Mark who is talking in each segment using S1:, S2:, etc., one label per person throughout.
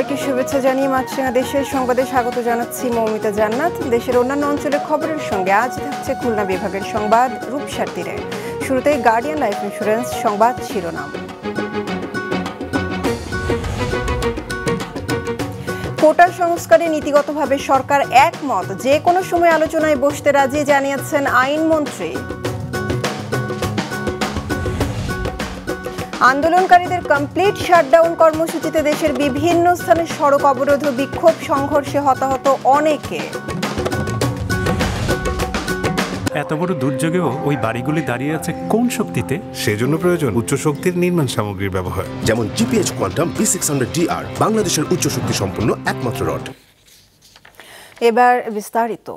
S1: সবাইকে শুভেচ্ছা জানিয়ে মাতৃসিংহা দেশের সংবাদে স্বাগত জানাচ্ছি মৌমিতা জান্নাত দেশের অন্যান্য অঞ্চলের খবরের সঙ্গে আজ থাকছে খুলনা বিভাগের সংবাদ রূপসার তীরে শুরুতে গার্ডিয়ান লাইফ ইন্স্যুরেন্স সংবাদ শিরোনাম কোটা সংস্কারে নীতিগতভাবে সরকার একমত যে কোনো সময় আলোচনায় বসতে রাজি জানিয়েছেন আইনমন্ত্রী আন্দোলনকারীদের কমপ্লিট শাটডাউন কর্মসূচিতে দেশের বিভিন্ন স্থানে সড়ক অবরোধ ও বিক্ষোভ সংঘর্ষে হতাহত অনেকে
S2: এত বড় দুর্যোগেও ওই বাড়িগুলি দাঁড়িয়ে আছে কোন শক্তিতে সেজন্য প্রয়োজন উচ্চ শক্তির নির্মাণ সামগ্রীর ব্যবহার যেমন GPS quantum B
S3: six hundred DR বাংলাদেশের উচ্চ শক্তি সম্পন্ন একমাত্র রড
S1: এবার বিস্তারিত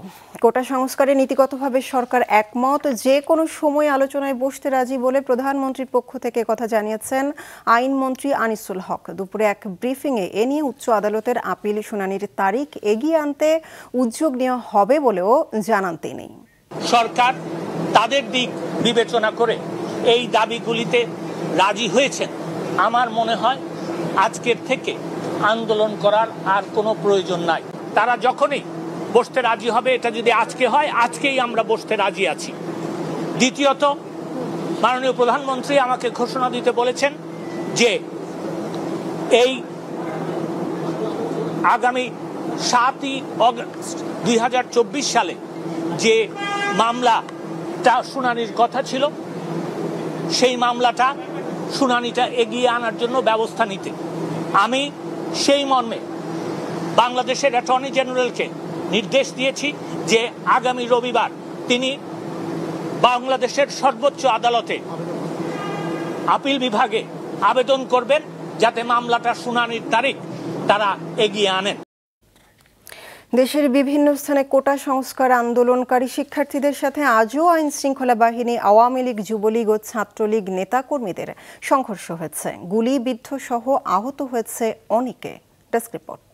S1: কোটা সংস্কারে নীতিগতভাবে সরকার একমত যে কোনো সময় আলোচনায় বসতে রাজি বলে প্রধানমন্ত্রীর পক্ষ থেকে কথা জানিয়েছেন আইনমন্ত্রী আনিসুল হক দুপুরে এক ব্রিফিংয়ে এ নিয়ে উচ্চ আদালতের আপিল শুনানির তারিখ এগিয়ে আনতে উদ্যোগ নেওয়া হবে বলেও জানান তিনি
S2: সরকার তাদের দিক বিবেচনা করে এই দাবিগুলিতে রাজি হয়েছেন আমার মনে হয় আজকের থেকে আন্দোলন করার আর কোনো প্রয়োজন নাই তারা যখনই বসতে রাজি হবে এটা যদি আজকে হয় আজকেই আমরা বসতে রাজি আছি দ্বিতীয়ত মাননীয় প্রধানমন্ত্রী আমাকে ঘোষণা দিতে বলেছেন যে এই আগামী সাতই অগস্ট দুই সালে যে মামলাটা শুনানির কথা ছিল সেই মামলাটা শুনানিটা এগিয়ে আনার জন্য ব্যবস্থা নিতে আমি সেই মর্মে বাংলাদেশের অ্যাটর্নি জেনারেলকে নির্দেশ দিয়েছি যে আগামী রবিবার তিনি বাংলাদেশের সর্বোচ্চ আদালতে আপিল বিভাগে আবেদন করবেন যাতে মামলাটা শুনানির তারিখ তারা এগিয়ে আনেন
S1: দেশের বিভিন্ন স্থানে কোটা সংস্কার আন্দোলনকারী শিক্ষার্থীদের সাথে আজও আইন শৃঙ্খলা বাহিনী আওয়ামী লীগ যুবলীগ ও ছাত্রলীগ নেতাকর্মীদের সংঘর্ষ হয়েছে গুলিবিদ্ধ সহ আহত হয়েছে অনেকে ডেস্ক রিপোর্ট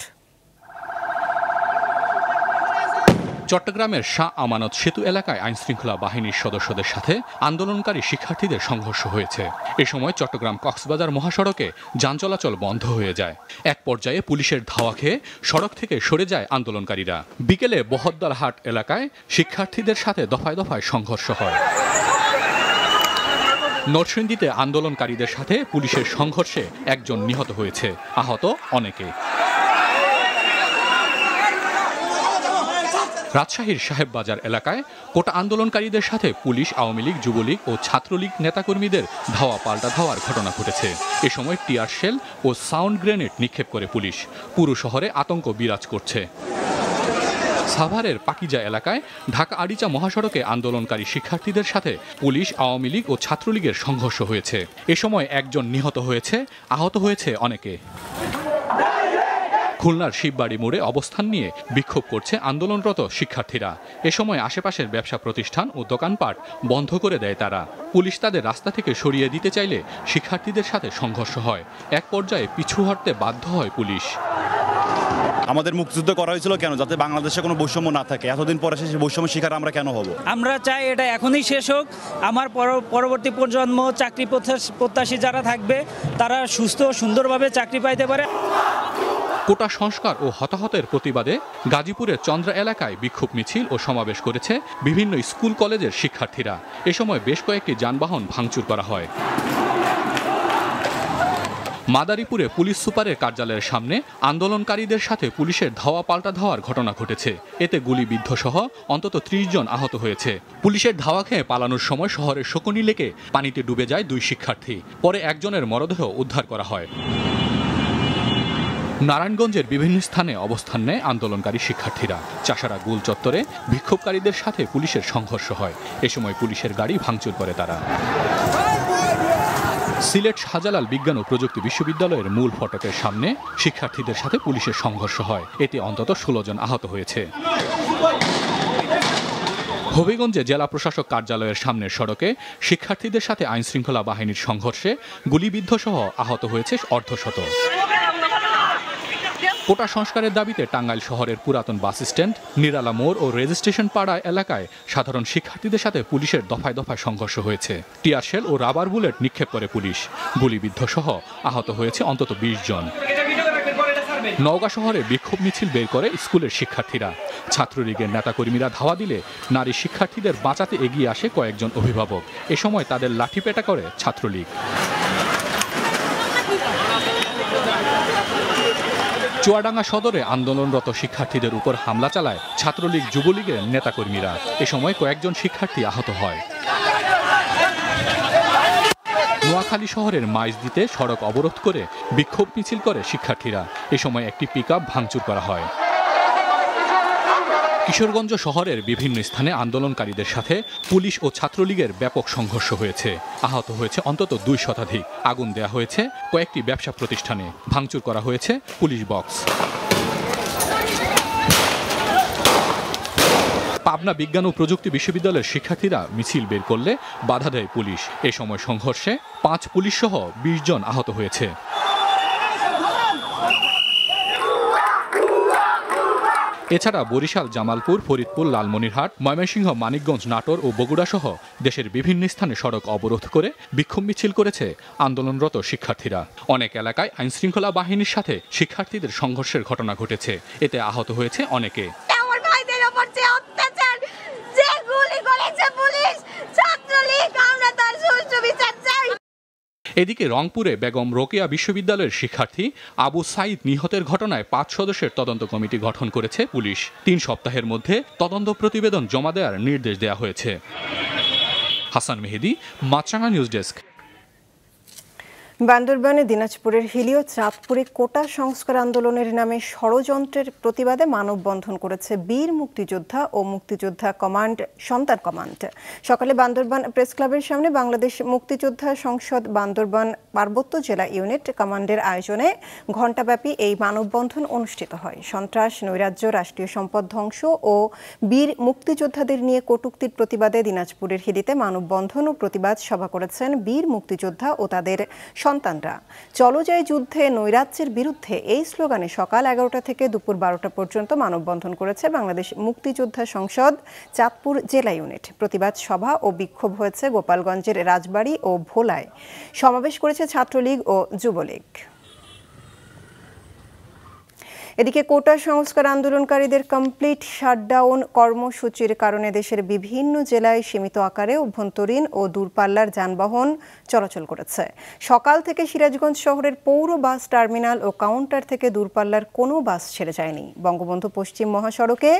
S3: চট্টগ্রামের শাহ আমানত সেতু এলাকায় আইনশৃঙ্খলা বাহিনীর সদস্যদের সাথে আন্দোলনকারী শিক্ষার্থীদের সংঘর্ষ হয়েছে এ সময় চট্টগ্রাম কক্সবাজার মহাসড়কে যান চলাচল বন্ধ হয়ে যায় এক পর্যায়ে পুলিশের ধাওয়া খেয়ে সড়ক থেকে সরে যায় আন্দোলনকারীরা বিকেলে বহদ্দারহাট এলাকায় শিক্ষার্থীদের সাথে দফায় দফায় সংঘর্ষ হয় নরসিংদীতে আন্দোলনকারীদের সাথে পুলিশের সংঘর্ষে একজন নিহত হয়েছে আহত অনেকে রাজশাহীর সাহেববাজার এলাকায় কোটা আন্দোলনকারীদের সাথে পুলিশ আওয়ামী লীগ যুবলীগ ও ছাত্রলীগ নেতাকর্মীদের ধাওয়া পাল্টা ধাওয়ার ঘটনা ঘটেছে এ সময় টিয়ার শেল ও সাউন্ড গ্রেনেড নিক্ষেপ করে পুলিশ পুরো শহরে আতঙ্ক বিরাজ করছে সাভারের পাকিজা এলাকায় ঢাকা আড়িচা মহাসড়কে আন্দোলনকারী শিক্ষার্থীদের সাথে পুলিশ আওয়ামী লীগ ও ছাত্রলীগের সংঘর্ষ হয়েছে এ সময় একজন নিহত হয়েছে আহত হয়েছে অনেকে খুলনার শিববাড়ি মোড়ে অবস্থান নিয়ে বিক্ষোভ করছে আন্দোলনরত শিক্ষার্থীরা এ সময় আশেপাশের ব্যবসা প্রতিষ্ঠান ও দোকানপাট বন্ধ করে দেয় তারা পুলিশ তাদের রাস্তা থেকে সরিয়ে দিতে চাইলে শিক্ষার্থীদের সাথে সংঘর্ষ হয় এক পর্যায়ে পিছু হটতে বাধ্য হয় পুলিশ আমাদের মুক্তিযুদ্ধ করা হয়েছিল কেন যাতে বাংলাদেশে কোনো বৈষম্য না থাকে এতদিন পরে সেই বৈষম্য শিকার আমরা কেন হব
S4: আমরা চাই এটা এখনই শেষ হোক আমার পরবর্তী প্রজন্ম চাকরি প্রত্যাশী যারা থাকবে তারা সুস্থ সুন্দরভাবে চাকরি পাইতে পারে
S3: কোটা সংস্কার ও হতাহতের প্রতিবাদে গাজীপুরের চন্দ্রা এলাকায় বিক্ষোভ মিছিল ও সমাবেশ করেছে বিভিন্ন স্কুল কলেজের শিক্ষার্থীরা এ সময় বেশ কয়েকটি যানবাহন ভাঙচুর করা হয় মাদারীপুরে পুলিশ সুপারের কার্যালয়ের সামনে আন্দোলনকারীদের সাথে পুলিশের ধাওয়া পাল্টা ধাওয়ার ঘটনা ঘটেছে এতে গুলিবিদ্ধ সহ অন্তত ত্রিশ জন আহত হয়েছে পুলিশের ধাওয়া খেয়ে পালানোর সময় শহরের শকুনি লেকে পানিতে ডুবে যায় দুই শিক্ষার্থী পরে একজনের মরদেহ উদ্ধার করা হয় নারায়ণগঞ্জের বিভিন্ন স্থানে অবস্থান নেয় আন্দোলনকারী শিক্ষার্থীরা চাষারা গুল চত্বরে বিক্ষোভকারীদের সাথে পুলিশের সংঘর্ষ হয় এ সময় পুলিশের গাড়ি ভাঙচুর করে তারা সিলেট শাহজালাল বিজ্ঞান ও প্রযুক্তি বিশ্ববিদ্যালয়ের মূল ফটকের সামনে শিক্ষার্থীদের সাথে পুলিশের সংঘর্ষ হয় এতে অন্তত ষোলো জন আহত হয়েছে হবিগঞ্জে জেলা প্রশাসক কার্যালয়ের সামনের সড়কে শিক্ষার্থীদের সাথে আইনশৃঙ্খলা বাহিনীর সংঘর্ষে গুলিবিদ্ধ সহ আহত হয়েছে অর্ধশত কোটা সংস্কারের দাবিতে টাঙ্গাইল শহরের পুরাতন বাস স্ট্যান্ড নিরালা মোড় ও রেজিস্ট্রেশন পাড়া এলাকায় সাধারণ শিক্ষার্থীদের সাথে পুলিশের দফায় দফায় সংঘর্ষ হয়েছে টিয়ারশেল ও রাবার বুলেট নিক্ষেপ করে পুলিশ গুলিবিদ্ধ সহ আহত হয়েছে অন্তত বিশ জন নওগাঁ শহরে বিক্ষোভ মিছিল বের করে স্কুলের শিক্ষার্থীরা ছাত্রলীগের নেতাকর্মীরা ধাওয়া দিলে নারী শিক্ষার্থীদের বাঁচাতে এগিয়ে আসে কয়েকজন অভিভাবক এ সময় তাদের লাঠিপেটা করে ছাত্রলীগ চুয়াডাঙ্গা সদরে আন্দোলনরত শিক্ষার্থীদের উপর হামলা চালায় ছাত্রলীগ যুবলীগের নেতাকর্মীরা এ সময় কয়েকজন শিক্ষার্থী আহত হয় নোয়াখালী শহরের মাইজদিতে সড়ক অবরোধ করে বিক্ষোভ মিছিল করে শিক্ষার্থীরা এ সময় একটি পিক ভাঙচুর করা হয় কিশোরগঞ্জ শহরের বিভিন্ন স্থানে আন্দোলনকারীদের সাথে পুলিশ ও ছাত্রলীগের ব্যাপক সংঘর্ষ হয়েছে আহত হয়েছে অন্তত দুই শতাধিক আগুন দেয়া হয়েছে কয়েকটি ব্যবসা প্রতিষ্ঠানে ভাঙচুর করা হয়েছে পুলিশ বক্স পাবনা বিজ্ঞান ও প্রযুক্তি বিশ্ববিদ্যালয়ের শিক্ষার্থীরা মিছিল বের করলে বাধা দেয় পুলিশ এ সময় সংঘর্ষে পাঁচ পুলিশ সহ বিশ জন আহত হয়েছে এছাড়া বরিশাল জামালপুর ফরিদপুর লালমনিরহাট ময়মনসিংহ মানিকগঞ্জ নাটোর ও বগুড়াসহ দেশের বিভিন্ন স্থানে সড়ক অবরোধ করে বিক্ষোভ মিছিল করেছে আন্দোলনরত শিক্ষার্থীরা অনেক এলাকায় আইনশৃঙ্খলা বাহিনীর সাথে শিক্ষার্থীদের সংঘর্ষের ঘটনা ঘটেছে এতে আহত হয়েছে অনেকে এদিকে রংপুরে বেগম রোকেয়া বিশ্ববিদ্যালয়ের শিক্ষার্থী আবু সাইদ নিহতের ঘটনায় পাঁচ সদস্যের তদন্ত কমিটি গঠন করেছে পুলিশ তিন সপ্তাহের মধ্যে তদন্ত প্রতিবেদন জমা দেওয়ার নির্দেশ দেওয়া হয়েছে হাসান মেহেদি মাছরাঙা নিউজ ডেস্ক
S1: বান্দরবানে দিনাজপুরের হিলিও চাঁদপুরে কোটা সংস্কার আন্দোলনের নামে ষড়যন্ত্রের প্রতিবাদে মানববন্ধন করেছে বীর মুক্তিযোদ্ধা ও মুক্তিযোদ্ধা কমান্ড সন্তান কমান্ড সকালে বান্দরবান প্রেস ক্লাবের সামনে বাংলাদেশ মুক্তিযোদ্ধা সংসদ বান্দরবান পার্বত্য জেলা ইউনিট কমান্ডের আয়োজনে ঘণ্টাব্যাপী এই মানববন্ধন অনুষ্ঠিত হয় সন্ত্রাস নৈরাজ্য রাষ্ট্রীয় সম্পদ ধ্বংস ও বীর মুক্তিযোদ্ধাদের নিয়ে কটুক্তির প্রতিবাদে দিনাজপুরের হিলিতে মানববন্ধন ও প্রতিবাদ সভা করেছেন বীর মুক্তিযোদ্ধা ও তাদের সন্তানরা চলো যায় যুদ্ধে নৈরাজ্যের বিরুদ্ধে এই স্লোগানে সকাল এগারোটা থেকে দুপুর বারোটা পর্যন্ত মানববন্ধন করেছে বাংলাদেশ মুক্তিযোদ্ধা সংসদ চাঁদপুর জেলা ইউনিট প্রতিবাদ সভা ও বিক্ষোভ হয়েছে গোপালগঞ্জের রাজবাড়ি ও ভোলায় সমাবেশ করেছে ছাত্রলীগ ও যুবলীগ এদিকে কোটা সংস্কার আন্দোলনকারীদের কমপ্লিট শাটডাউন কর্মসূচির কারণে দেশের বিভিন্ন জেলায় সীমিত আকারে অভ্যন্তরীণ ও দূরপাল্লার যানবাহন চলাচল করেছে সকাল থেকে সিরাজগঞ্জ শহরের পৌর বাস টার্মিনাল ও কাউন্টার থেকে দূরপাল্লার কোনো বাস ছেড়ে যায়নি বঙ্গবন্ধু পশ্চিম মহাসড়কে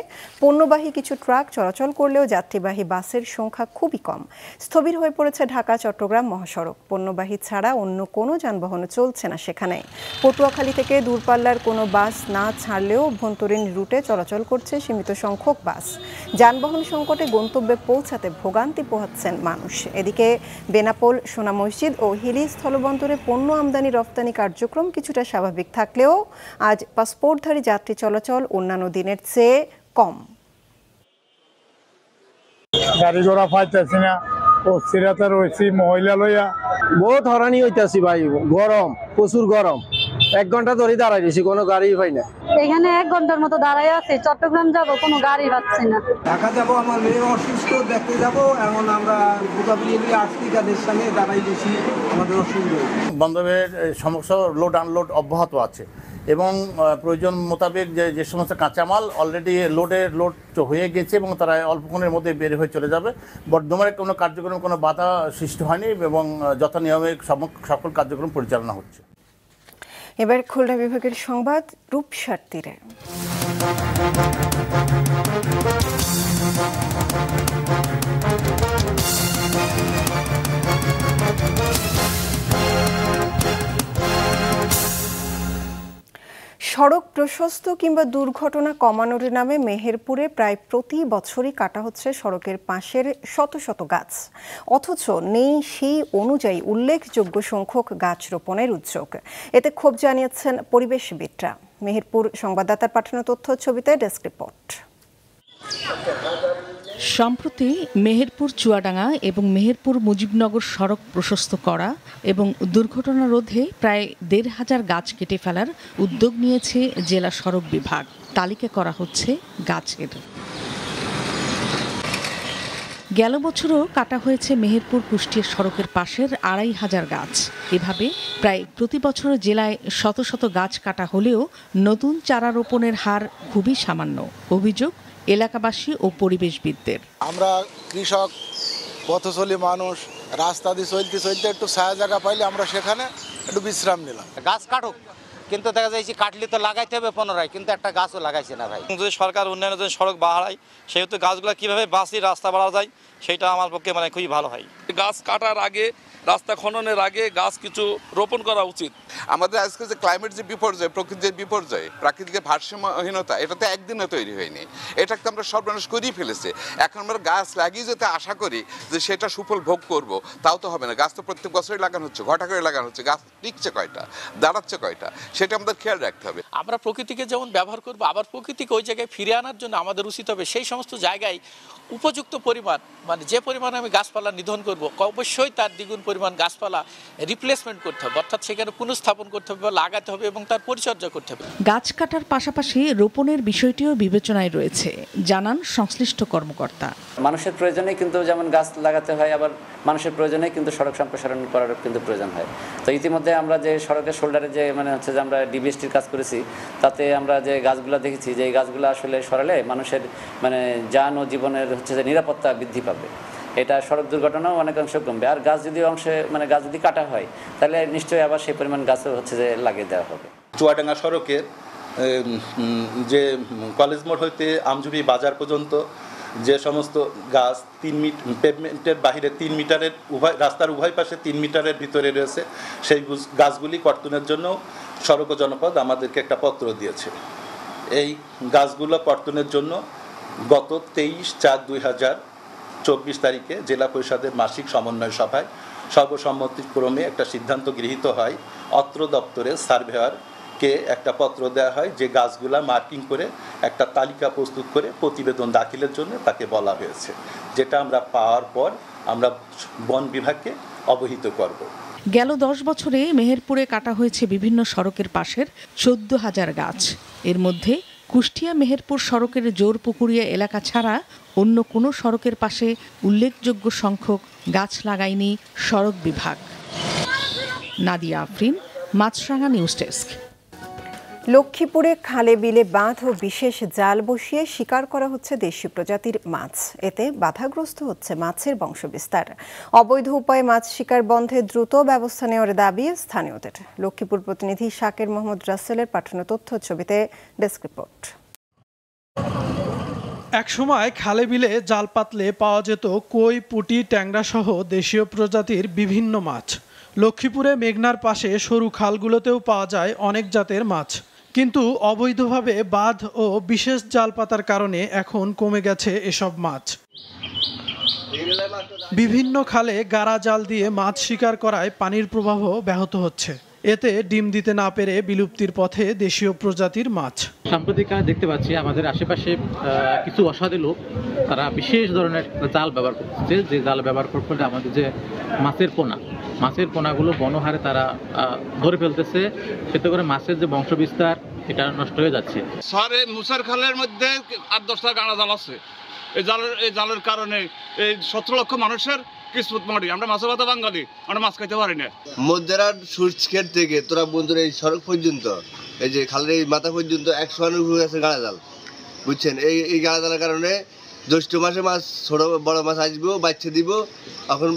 S1: পণ্যবাহী কিছু ট্রাক চলাচল করলেও যাত্রীবাহী বাসের সংখ্যা খুবই কম স্থবির হয়ে পড়েছে ঢাকা চট্টগ্রাম মহাসড়ক পণ্যবাহী ছাড়া অন্য কোনো যানবাহন চলছে না সেখানে পটুয়াখালী থেকে দূরপাল্লার কোনো বাস না ছাড়লেও অভ্যন্তরীণ রুটে চলাচল করছে সীমিত সংখ্যক বাস যানবাহন সংকটে গন্তব্যে পৌঁছাতে ভোগান্তি পোহাচ্ছেন মানুষ এদিকে বেনাপোল সোনা মসজিদ ও হিলি স্থলবন্দরে পণ্য আমদানি রপ্তানি কার্যক্রম কিছুটা স্বাভাবিক থাকলেও আজ পাসপোর্টধারী যাত্রী চলাচল অন্যান্য দিনের চেয়ে কম
S2: গাড়ি ঘোড়া পাইতেছি না পশ্চিরাতে রয়েছি মহিলা লইয়া বহুত হরানি হইতেছি ভাই গরম প্রচুর গরম এক ঘন্টা
S4: ধরে দাঁড়াই রয়েছি কোনো গাড়ি পাই না
S5: এখানে এক ঘন্টার মতো দাঁড়াই আছি চট্টগ্রাম যাব কোনো গাড়ি পাচ্ছি
S1: না
S4: ঢাকা যাব আমার মেয়ে অসুস্থ দেখতে যাব এখন আমরা বুকাবিলি আর্থিকাদের
S2: সঙ্গে দাঁড়াই রয়েছি আমাদের অসুবিধা বান্ধবের সমস্যা লোড আনলোড অব্যাহত আছে এবং প্রয়োজন মোতাবেক যে যে সমস্ত কাঁচামাল অলরেডি লোডে লোড হয়ে গেছে এবং তারা অল্পক্ষণের মধ্যে বের হয়ে চলে যাবে বর্ধমানের কোনো কার্যক্রম কোনো বাধা সৃষ্টি হয়নি এবং যথানিয়মে সকল কার্যক্রম পরিচালনা হচ্ছে
S1: এবার খুলনা বিভাগের সংবাদ রূপসার্থীরা সড়ক প্রশস্ত কিংবা দুর্ঘটনা কমানোর নামে মেহেরপুরে প্রায় প্রতি বছরই কাটা হচ্ছে সড়কের পাশের শত শত গাছ অথচ নেই সেই অনুযায়ী উল্লেখযোগ্য সংখ্যক গাছ রোপণের উদ্যোগ এতে ক্ষোভ জানিয়েছেন পরিবেশবিদরা মেহেরপুর সংবাদদাতার পাঠানো তথ্য ছবিতে ডেস্ক রিপোর্ট
S6: সম্প্রতি মেহেরপুর চুয়াডাঙ্গা এবং মেহেরপুর মুজিবনগর সড়ক প্রশস্ত করা এবং দুর্ঘটনা রোধে প্রায় দেড় হাজার গাছ কেটে ফেলার উদ্যোগ নিয়েছে জেলা সড়ক বিভাগ তালিকা করা হচ্ছে গাছের গেল বছরও কাটা হয়েছে মেহেরপুর কুষ্টিয়া সড়কের পাশের আড়াই হাজার গাছ এভাবে প্রায় প্রতি বছর জেলায় শত শত গাছ কাটা হলেও নতুন চারা রোপণের হার খুবই সামান্য অভিযোগ এলাকাবাসী ও পরিবেশবিদদের
S5: আমরা কৃষক পথচলি মানুষ রাস্তা দিয়ে চলতে চলতে একটু ছায়া জায়গা পাইলে আমরা সেখানে একটু বিশ্রাম নিলাম গাছ কাটুক কিন্তু
S2: দেখা যাচ্ছে কাটলি তো লাগাইতে হবে পুনরায় কিন্তু একটা গাছও লাগাইছে না ভাই
S4: যদি সরকার উন্নয়নের জন্য সড়ক বাড়ায় সেহেতু গাছগুলো কীভাবে বাঁচিয়ে রাস্তা বাড়া যায় সেটা আমার পক্ষে মানে খুবই ভালো হয় গাছ কাটার আগে রাস্তা খননের আগে গাছ কিছু রোপণ করা উচিত আমাদের আজকে যে ক্লাইমেট যে বিপর্যয়
S3: প্রকৃতির বিপর্যয় প্রাকৃতিক ভারসাম্যহীনতা এটা তো একদিনে তৈরি হয়নি এটাকে তো আমরা সর্বনাশ করেই ফেলেছে এখন আমরা গাছ লাগিয়ে যেতে আশা করি যে সেটা সুফল ভোগ করব তাও তো হবে না গাছ তো প্রত্যেক বছরই লাগানো হচ্ছে ঘটা করে লাগানো হচ্ছে গাছ টিকছে কয়টা দাঁড়াচ্ছে কয়টা সেটা আমাদের
S2: খেয়াল রাখতে হবে আমরা প্রকৃতিকে যেমন ব্যবহার করবো আবার প্রকৃতিকে ওই জায়গায় ফিরে আনার জন্য আমাদের উচিত হবে সেই সমস্ত জায়গায় উপযুক্ত পরিমাণ মানে যে পরিমাণে আমি গাছপালা নিধন করব অবশ্যই তার দ্বিগুণ পরিমাণ গাছপালা রিপ্লেসমেন্ট করতে হবে অর্থাৎ সেখানে পুনঃস্থাপন করতে হবে লাগাতে হবে এবং তার
S4: পরিচর্যা করতে হবে
S6: গাছ কাটার পাশাপাশি রোপণের বিষয়টিও বিবেচনায় রয়েছে জানান সংশ্লিষ্ট কর্মকর্তা
S4: মানুষের প্রয়োজনে কিন্তু যেমন গাছ লাগাতে হয় আবার মানুষের প্রয়োজনে কিন্তু সড়ক সম্প্রসারণ করার কিন্তু প্রয়োজন হয় তো ইতিমধ্যে আমরা যে সড়কের শোল্ডারে যে মানে হচ্ছে যে আমরা ডিবিএসটির কাজ করেছি তাতে আমরা যে গাছগুলো দেখেছি যে এই গাছগুলো আসলে সরালে মানুষের মানে যান ও জীবনের হচ্ছে যে নিরাপত্তা বৃদ্ধি পাবে হবে এটা সড়ক দুর্ঘটনাও অনেক অংশ কমবে আর গাছ যদি অংশে মানে গাছ যদি কাটা হয় তাহলে নিশ্চয়ই আবার সেই পরিমাণ গাছও হচ্ছে যে লাগিয়ে দেওয়া হবে
S3: চুয়াডাঙ্গা সড়কের যে কলেজ মোড় হইতে আমজুবি বাজার পর্যন্ত যে সমস্ত গাছ তিন মিট পেভমেন্টের বাহিরে তিন মিটারের উভয় রাস্তার
S2: উভয় পাশে তিন মিটারের ভিতরে রয়েছে সেই গাছগুলি কর্তনের জন্য সড়ক জনপদ আমাদেরকে একটা পত্র দিয়েছে এই গাছগুলো কর্তনের জন্য গত
S3: তেইশ চার দুই হাজার চব্বিশ তারিখে জেলা পরিষদের মাসিক সমন্বয় সভায় সর্বসম্মতিক্রমে একটা সিদ্ধান্ত গৃহীত হয় অত্র দপ্তরে কে একটা পত্র দেওয়া হয় যে গাছগুলা মার্কিং করে একটা তালিকা প্রস্তুত করে প্রতিবেদন দাখিলের জন্য তাকে বলা হয়েছে যেটা আমরা পাওয়ার পর আমরা বন বিভাগকে অবহিত করব
S6: গেল দশ বছরে মেহেরপুরে কাটা হয়েছে বিভিন্ন সড়কের পাশের চোদ্দ হাজার গাছ এর মধ্যে কুষ্টিয়া মেহেরপুর সড়কের জোর পুকুরিয়া এলাকা ছাড়া অন্য কোনো সড়কের পাশে উল্লেখযোগ্য সংখ্যক গাছ লাগায়নি সড়ক বিভাগ নাদিয়া আফরিন মাছরাঙা নিউজ ডেস্ক
S1: লক্ষ্মীপুরে খালে বিলে বাঁধ ও বিশেষ জাল বসিয়ে শিকার করা হচ্ছে দেশি প্রজাতির মাছ এতে বাধাগ্রস্ত হচ্ছে মাছের বংশবিস্তার অবৈধ উপায়ে মাছ শিকার বন্ধে দ্রুত ব্যবস্থা নেওয়ার দাবি স্থানীয়দের লক্ষ্মীপুর প্রতিনিধি শাকের মোহাম্মদ রাসেলের পাঠানো তথ্য ছবিতে ডেস্ক রিপোর্ট
S5: একসময় খালে বিলে জাল পাতলে পাওয়া যেত কই পুটি ট্যাংরা সহ দেশীয় প্রজাতির বিভিন্ন মাছ লক্ষ্মীপুরে মেঘনার পাশে সরু খালগুলোতেও পাওয়া যায় অনেক জাতের মাছ কিন্তু অবৈধভাবে বাঁধ ও বিশেষ জাল পাতার কারণে এখন কমে গেছে এসব মাছ বিভিন্ন খালে গাড়া জাল দিয়ে মাছ শিকার করায় পানির প্রবাহ ব্যাহত হচ্ছে এতে ডিম দিতে না পেরে বিলুপ্তির পথে দেশীয় প্রজাতির মাছ
S2: সাম্প্রতিক দেখতে পাচ্ছি আমাদের আশেপাশে কিছু অসাধু লোক তারা বিশেষ ধরনের জাল ব্যবহার করছে যে জাল ব্যবহার করতে আমাদের যে মাছের পোনা মাছের পোনাগুলো বনহারে তারা ধরে ফেলতেছে সেতে করে মাছের যে বংশবিস্তার এটা নষ্ট হয়ে যাচ্ছে স্যার এই মুসার খালের মধ্যে আট দশটা গাঁড়া জাল আছে এই জালের এই জালের কারণে এই সতেরো লক্ষ মানুষের কিসমত মারি আমরা মাছের ভাতা বাঙালি আমরা মাছ খাইতে পারি না
S6: মধ্যরার সুরজখের থেকে তোরা বন্ধুরা এই সড়ক পর্যন্ত এই যে খালের এই মাথা পর্যন্ত একশো আনুর আছে গাঁড়া জাল বুঝছেন এই এই গাঁড়া জালের কারণে জ্যৈষ্ঠ মাসে মাছ ছোট বড় মাছ আসবো বাচ্চা দিব এখন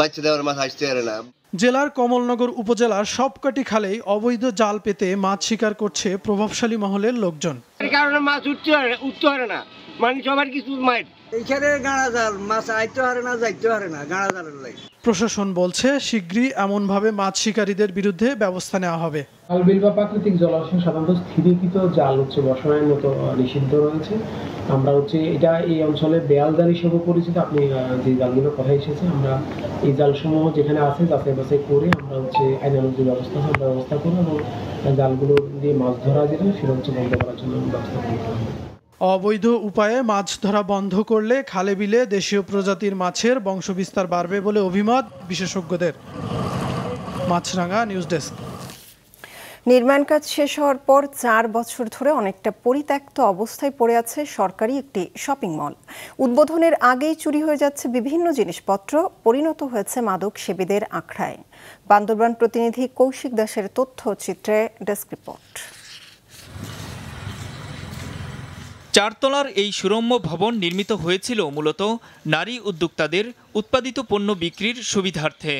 S6: বাচ্চা দেওয়ার মাছ আসতে পারে না
S5: জেলার কমলনগর উপজেলার সবকটি খালেই অবৈধ জাল পেতে মাছ শিকার করছে প্রভাবশালী মহলের লোকজন
S2: কারণে মাছ উঠতে উঠতে পারে না মানে সবার কিছু মায়ের এইখানে গাঁড়া মাছ আইতে হারে না যাইতে হারে না গাঁড়া জালের
S5: প্রশাসন বলছে শীঘ্রই এমনভাবে মাছ শিকারীদের বিরুদ্ধে ব্যবস্থা নেওয়া হবে খালবিল বা প্রাকৃতিক জলাশয় সাধারণত স্থিরীকৃত জাল হচ্ছে বসানোর মতো নিষিদ্ধ রয়েছে আমরা হচ্ছে এটা এই অঞ্চলে বেয়াল জাল হিসেবে পরিচিত আপনি যে জালগুলো কথা এসেছে আমরা এই জালসমূহ যেখানে আছে যাচাই বাছাই করে আমরা হচ্ছে আইনানুক যে ব্যবস্থা আছে ব্যবস্থা করবো এবং জালগুলো দিয়ে মাছ ধরা যেটা সেটা হচ্ছে বন্ধ করার জন্য ব্যবস্থা করতে হবে অবৈধ উপায়ে মাছ ধরা বন্ধ করলে খালে বিলে দেশীয় প্রজাতির মাছের বংশবিস্তার বাড়বে বলে অভিমত বিশেষজ্ঞদের মাছরাঙা নিউজ ডেস্ক
S1: নির্মাণ কাজ শেষ হওয়ার পর চার বছর ধরে অনেকটা পরিত্যক্ত অবস্থায় পড়ে আছে সরকারি একটি শপিং মল উদ্বোধনের আগেই চুরি হয়ে যাচ্ছে বিভিন্ন জিনিসপত্র পরিণত হয়েছে মাদক সেবীদের আখড়ায় বান্দরবান প্রতিনিধি কৌশিক দাসের তথ্যচিত্রে ডেস্ক রিপোর্ট
S4: চারতলার এই সুরম্য ভবন নির্মিত হয়েছিল মূলত নারী উদ্যোক্তাদের উৎপাদিত পণ্য বিক্রির সুবিধার্থে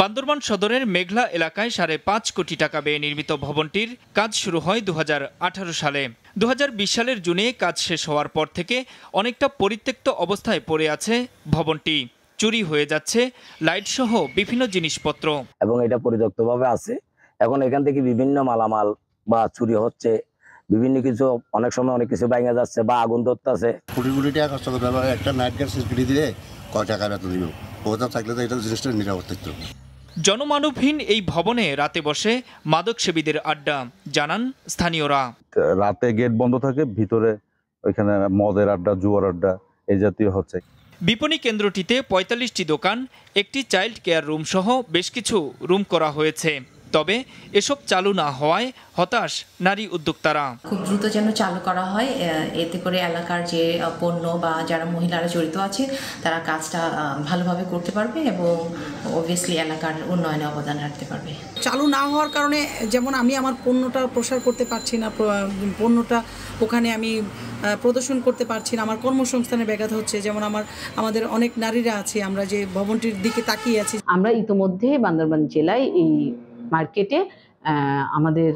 S4: বান্দরবান সদরের মেঘলা এলাকায় সাড়ে পাঁচ কোটি টাকা ব্যয়ে নির্মিত ভবনটির কাজ শুরু হয় দু সালে দু সালের জুনে কাজ শেষ হওয়ার পর থেকে অনেকটা পরিত্যক্ত অবস্থায় পড়ে আছে ভবনটি চুরি হয়ে যাচ্ছে লাইট সহ বিভিন্ন জিনিসপত্র এবং এটা পরিত্যক্তভাবে আছে এখন এখান থেকে বিভিন্ন মালামাল বা চুরি হচ্ছে বিভিন্ন কিছু অনেক সময় অনেক কিছু বাইঙ্গা যাচ্ছে বা আগুন ধরতেছে কোটি কোটি
S2: টাকা কষ্ট করবে একটা নাইট গ্যাস সিকিউরিটি দিলে কয় টাকা বেতন দিব ওটা থাকলে তো এটা জিনিসটা নিরাপত্তা থাকতো
S4: জনমানবহীন এই ভবনে রাতে বসে মাদক সেবীদের আড্ডা জানান স্থানীয়রা
S2: রাতে গেট বন্ধ থাকে ভিতরে ওইখানে মদের আড্ডা জুয়ার আড্ডা এই জাতীয় হচ্ছে
S4: বিপণী কেন্দ্রটিতে পঁয়তাল্লিশটি দোকান একটি চাইল্ড কেয়ার রুম সহ বেশ কিছু রুম করা হয়েছে তবে এসব চালু না হওয়ায় হতাশ নারী উদ্যোক্তারা
S6: খুব দ্রুত যেন চালু করা হয় এতে করে এলাকার যে পণ্য বা যারা মহিলারা জড়িত আছে তারা কাজটা ভালোভাবে করতে পারবে এবং অবভিয়াসলি এলাকার উন্নয়নে অবদান রাখতে পারবে চালু না হওয়ার কারণে যেমন আমি আমার পণ্যটা প্রসার করতে পারছি না পণ্যটা ওখানে আমি প্রদর্শন করতে পারছি না আমার কর্মসংস্থানে ব্যাঘাত হচ্ছে যেমন আমার আমাদের অনেক নারীরা আছে আমরা যে ভবনটির দিকে তাকিয়ে আছি আমরা ইতিমধ্যে বান্দরবান জেলায় এই মার্কেটে আমাদের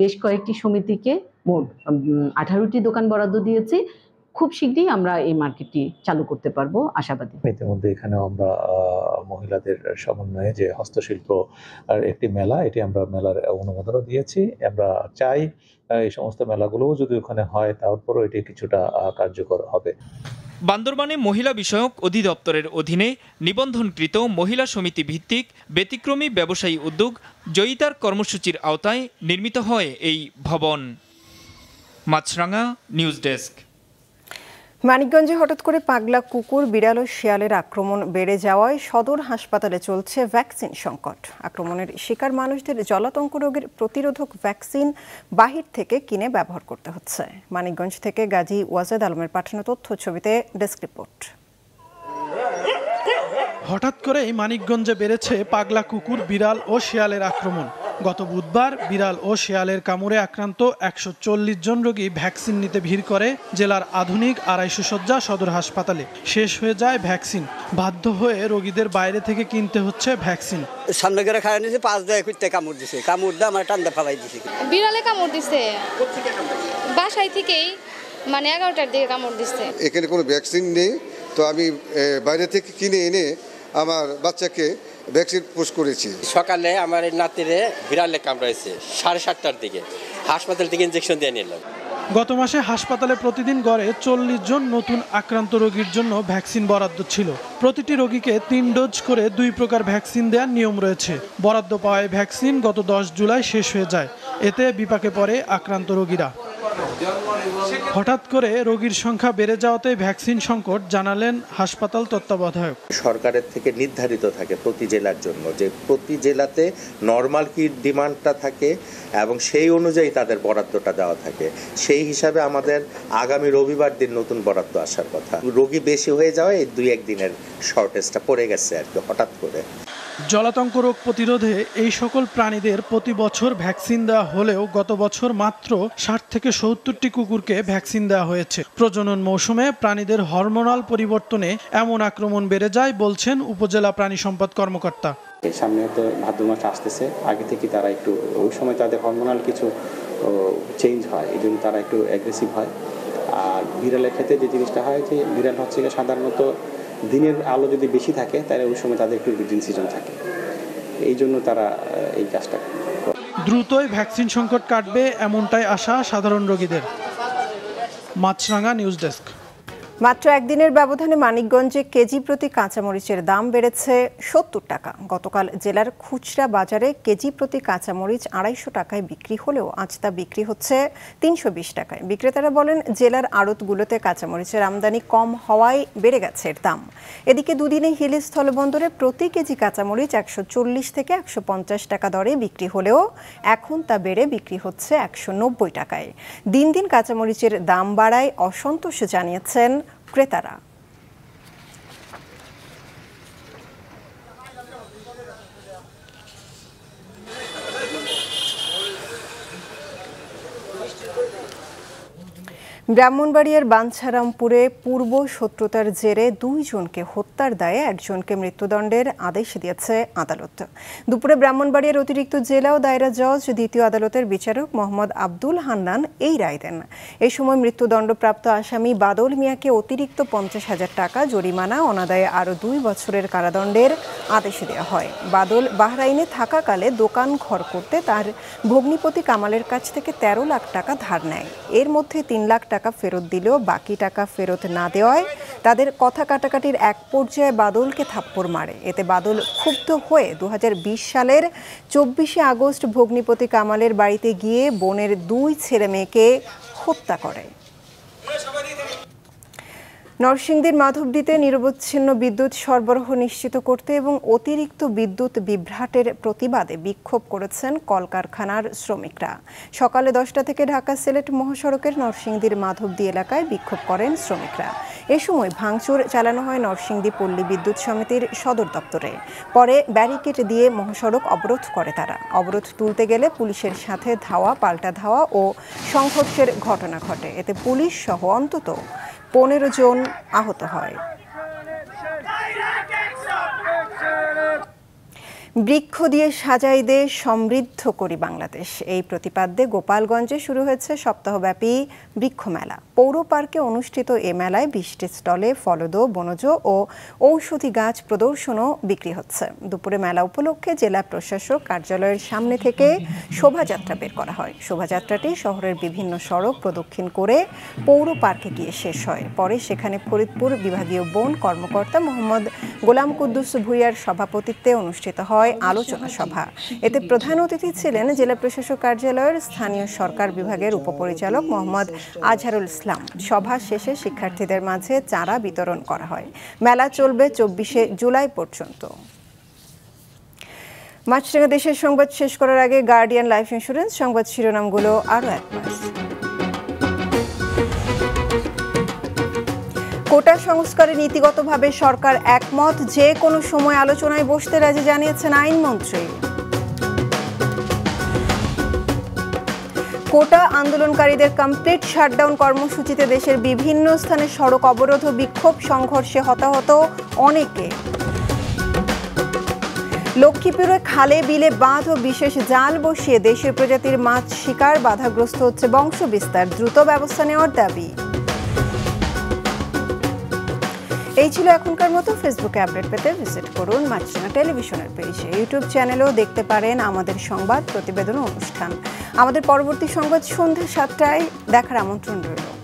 S6: বেশ কয়েকটি সমিতিকে মোট আঠারোটি দোকান বরাদ্দ দিয়েছি খুব শীঘ্রই আমরা এই মার্কেটটি চালু করতে পারবো আশাবাদী
S2: ইতিমধ্যে এখানে আমরা মহিলাদের সমন্বয়ে যে হস্তশিল্প আর একটি মেলা এটি আমরা মেলার অনুমোদনও দিয়েছি আমরা চাই এই সমস্ত মেলাগুলোও যদি ওখানে হয় তারপরও এটি কিছুটা কার্যকর
S4: হবে বান্দরবানে মহিলা বিষয়ক অধিদপ্তরের অধীনে নিবন্ধনকৃত মহিলা সমিতি ভিত্তিক ব্যতিক্রমী ব্যবসায়ী উদ্যোগ জয়িতার কর্মসূচির আওতায় নির্মিত হয় এই ভবন মাছরাঙা নিউজ ডেস্ক
S1: মানিকগঞ্জে হঠাৎ করে পাগলা কুকুর বিড়াল ও শিয়ালের আক্রমণ বেড়ে যাওয়ায় সদর হাসপাতালে চলছে ভ্যাকসিন সংকট আক্রমণের শিকার মানুষদের জলাতঙ্ক রোগের প্রতিরোধক ভ্যাকসিন বাহির থেকে কিনে ব্যবহার করতে হচ্ছে মানিকগঞ্জ থেকে গাজী ওয়াজেদ আলমের পাঠানো তথ্য ছবিতে ডেস্ক রিপোর্ট হঠাৎ করেই
S5: মানিকগঞ্জে বেড়েছে পাগলা কুকুর বিড়াল ও শিয়ালের আক্রমণ গত বুধবার বিড়াল ও শেয়ালের কামড়ে আক্রান্ত একশো জন রোগী ভ্যাকসিন নিতে ভিড় করে জেলার আধুনিক আড়াইশো শয্যা সদর হাসপাতালে শেষ হয়ে যায় ভ্যাকসিন বাধ্য হয়ে রোগীদের বাইরে থেকে
S1: কিনতে হচ্ছে ভ্যাকসিন সামনে করে খাওয়া নিয়েছে পাঁচ দেয় কুত্তে কামড় দিছে কামড় দিয়ে আমার টান্দা ফালাই দিছে
S6: বিড়ালে কামড় দিছে বাসায় থেকেই মানে এগারোটার দিকে কামড় দিচ্ছে
S5: এখানে কোনো ভ্যাকসিন নেই তো আমি বাইরে থেকে কিনে এনে আমার বাচ্চাকে ভ্যাকসিন পুশ করেছি সকালে আমার এই নাতিরে
S4: বিড়ালে কামড়াইছে সাড়ে সাতটার দিকে হাসপাতাল থেকে ইঞ্জেকশন দিয়ে নিলাম
S5: গত মাসে হাসপাতালে প্রতিদিন গড়ে চল্লিশ জন নতুন আক্রান্ত রোগীর জন্য ভ্যাকসিন বরাদ্দ ছিল প্রতিটি রোগীকে তিন ডোজ করে দুই প্রকার ভ্যাকসিন দেওয়ার নিয়ম রয়েছে বরাদ্দ পাওয়ায় ভ্যাকসিন গত দশ জুলাই শেষ হয়ে যায় এতে বিপাকে পড়ে আক্রান্ত রোগীরা হঠাৎ করে রোগীর সংখ্যা বেড়ে যাওয়াতে ভ্যাকসিন সংকট জানালেন হাসপাতাল তত্ত্বাবধায়ক
S2: সরকারের থেকে নির্ধারিত থাকে প্রতি জেলার জন্য যে প্রতি জেলাতে নর্মাল কি ডিমান্ডটা থাকে এবং সেই অনুযায়ী তাদের বরাদ্দটা দেওয়া থাকে সেই হিসাবে আমাদের আগামী রবিবার দিন নতুন বরাদ্দ আসার কথা রোগী বেশি হয়ে যাওয়ায় এই দুই একদিনের শর্টেজটা পড়ে গেছে আর কি হঠাৎ
S5: করে জলাতঙ্ক রোগ প্রতিরোধে এই সকল প্রাণীদের প্রতি বছর ভ্যাকসিন দেওয়া হলেও গত বছর মাত্র ষাট থেকে সত্তরটি কুকুরকে ভ্যাকসিন দেওয়া হয়েছে প্রজনন মৌসুমে প্রাণীদের হরমোনাল পরিবর্তনে এমন আক্রমণ বেড়ে যায় বলছেন উপজেলা প্রাণী সম্পদ কর্মকর্তা
S3: সামনে হয়তো ভাদ্র মাস আসতেছে আগে থেকে তারা একটু ওই সময় তাদের হরমোনাল কিছু চেঞ্জ হয় এই জন্য তারা একটু অ্যাগ্রেসিভ হয় আর বিড়ালের ক্ষেত্রে যে
S2: জিনিসটা হয় যে বিড়াল হচ্ছে সাধারণত দিনের আলো যদি বেশি থাকে তাহলে ওই সময় তাদের একটু ব্রিডিং সিজন থাকে এই জন্য তারা এই কাজটা
S5: দ্রুতই ভ্যাকসিন সংকট কাটবে এমনটাই আশা সাধারণ রোগীদের মাছরাঙা নিউজ ডেস্ক
S1: মাত্র একদিনের ব্যবধানে মানিকগঞ্জে কেজি প্রতি কাঁচামরিচের দাম বেড়েছে সত্তর টাকা গতকাল জেলার খুচরা বাজারে কেজি প্রতি কাঁচামরিচ আড়াইশো টাকায় বিক্রি হলেও আজ তা বিক্রি হচ্ছে তিনশো বিশ টাকায় বিক্রেতারা বলেন জেলার আড়তগুলোতে কাঁচামরিচের আমদানি কম হওয়ায় বেড়ে গেছে এর দাম এদিকে দুদিনে হিল স্থলবন্দরে প্রতি কেজি কাঁচামরিচ একশো চল্লিশ থেকে একশো পঞ্চাশ টাকা দরে বিক্রি হলেও এখন তা বেড়ে বিক্রি হচ্ছে একশো নব্বই টাকায় দিন দিন কাঁচামরিচের দাম বাড়ায় অসন্তোষ জানিয়েছেন ক্রেতারা ব্রাহ্মণবাড়িয়ার বাঞ্ছারামপুরে পূর্ব শত্রুতার জেরে দুইজনকে হত্যার দায়ে একজনকে মৃত্যুদণ্ডের আদেশ দিয়েছে আদালত দুপুরে ব্রাহ্মণবাড়িয়ার অতিরিক্ত জেলা ও দায়রা জজ দ্বিতীয় আদালতের বিচারক মোহাম্মদ আব্দুল হান্নান এই রায় দেন এ সময় মৃত্যুদণ্ডপ্রাপ্ত আসামি বাদল মিয়াকে অতিরিক্ত পঞ্চাশ হাজার টাকা জরিমানা অনাদায়ে আরও দুই বছরের কারাদণ্ডের আদেশ দেওয়া হয় বাদল বাহরাইনে থাকাকালে দোকান ঘর করতে তার ভগ্নিপতি কামালের কাছ থেকে তেরো লাখ টাকা ধার নেয় এর মধ্যে তিন লাখ টাকা টাকা ফেরত দিলেও বাকি টাকা ফেরত না দেওয়ায় তাদের কথা কাটাকাটির এক পর্যায়ে বাদলকে থাপ্পড় মারে এতে বাদল ক্ষুব্ধ হয়ে দু সালের চব্বিশে আগস্ট ভগ্নিপতি কামালের বাড়িতে গিয়ে বোনের দুই ছেলে মেয়েকে হত্যা করে নরসিংদীর মাধবদীতে নিরবচ্ছিন্ন বিদ্যুৎ সরবরাহ নিশ্চিত করতে এবং অতিরিক্ত বিদ্যুৎ বিভ্রাটের প্রতিবাদে বিক্ষোভ করেছেন কলকারখানার শ্রমিকরা সকালে দশটা থেকে ঢাকা সিলেট মহাসড়কের নরসিংদীর মাধবদী এলাকায় বিক্ষোভ করেন শ্রমিকরা এ সময় ভাঙচুর চালানো হয় নরসিংদী পল্লী বিদ্যুৎ সমিতির সদর দপ্তরে পরে ব্যারিকেড দিয়ে মহাসড়ক অবরোধ করে তারা অবরোধ তুলতে গেলে পুলিশের সাথে ধাওয়া পাল্টা ধাওয়া ও সংঘর্ষের ঘটনা ঘটে এতে পুলিশ সহ অন্তত পনেরো জন আহত হয় বৃক্ষ দিয়ে সাজাই দে সমৃদ্ধ করি বাংলাদেশ এই প্রতিপাদ্যে গোপালগঞ্জে শুরু হয়েছে সপ্তাহব্যাপী বৃক্ষ মেলা পৌর পার্কে অনুষ্ঠিত এ মেলায় বৃষ্টির স্টলে ফলদ বনজ ও ঔষধি গাছ প্রদর্শনও বিক্রি হচ্ছে দুপুরে মেলা উপলক্ষে জেলা প্রশাসক কার্যালয়ের সামনে থেকে শোভাযাত্রা বের করা হয় শোভাযাত্রাটি শহরের বিভিন্ন সড়ক প্রদক্ষিণ করে পৌর পার্কে গিয়ে শেষ হয় পরে সেখানে ফরিদপুর বিভাগীয় বন কর্মকর্তা মোহাম্মদ গোলাম কুদ্দুস ভুইয়ার সভাপতিত্বে অনুষ্ঠিত হয় হয় আলোচনা সভা এতে প্রধান অতিথি ছিলেন জেলা প্রশাসক কার্যালয়ের স্থানীয় সরকার বিভাগের উপপরিচালক মোহাম্মদ আজহারুল ইসলাম সভা শেষে শিক্ষার্থীদের মাঝে চারা বিতরণ করা হয় মেলা চলবে চব্বিশে জুলাই পর্যন্ত মাছরাঙা দেশের সংবাদ শেষ করার আগে গার্ডিয়ান লাইফ ইন্স্যুরেন্স সংবাদ শিরোনামগুলো আরও একবার কোটা সংস্কারে নীতিগতভাবে সরকার একমত যে কোনো সময় আলোচনায় বসতে রাজি জানিয়েছেন আইনমন্ত্রী কোটা আন্দোলনকারীদের কমপ্লিট শাটডাউন কর্মসূচিতে দেশের বিভিন্ন স্থানে সড়ক অবরোধ ও বিক্ষোভ সংঘর্ষে হতাহত অনেকে লক্ষ্মীপুরে খালে বিলে বাঁধ ও বিশেষ জাল বসিয়ে দেশের প্রজাতির মাছ শিকার বাধাগ্রস্ত হচ্ছে বংশবিস্তার দ্রুত ব্যবস্থা নেওয়ার দাবি এই ছিল এখনকার মতো ফেসবুকে আপডেট পেতে ভিজিট করুন মাছরাঙা টেলিভিশনের পেজে ইউটিউব চ্যানেলেও দেখতে পারেন আমাদের সংবাদ প্রতিবেদন অনুষ্ঠান আমাদের পরবর্তী সংবাদ সন্ধ্যা সাতটায় দেখার আমন্ত্রণ রইল